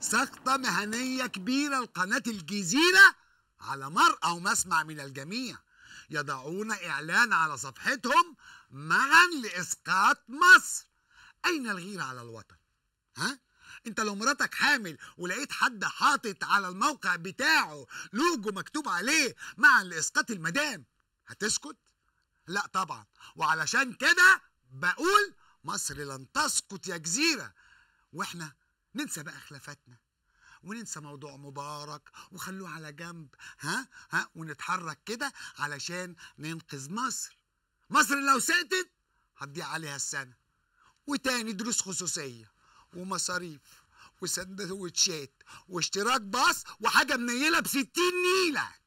سقطة مهنية كبيرة لقناة الجزيرة على مرأى ومسمع من الجميع يضعون إعلان على صفحتهم معا لإسقاط مصر أين الغيرة على الوطن؟ ها؟ انت لو مراتك حامل ولقيت حد حاطط على الموقع بتاعه لوجو مكتوب عليه معا لاسقاط المدام هتسكت لا طبعا وعلشان كده بقول مصر لن تسقط يا جزيره واحنا ننسى بقى خلافاتنا وننسى موضوع مبارك وخلوه على جنب ها ها ونتحرك كده علشان ننقذ مصر مصر لو سقطت هتضيع عليها السنه وتاني دروس خصوصيه ومصاريف وسندوتشات واشتراك باص وحاجه منيله بستين نيله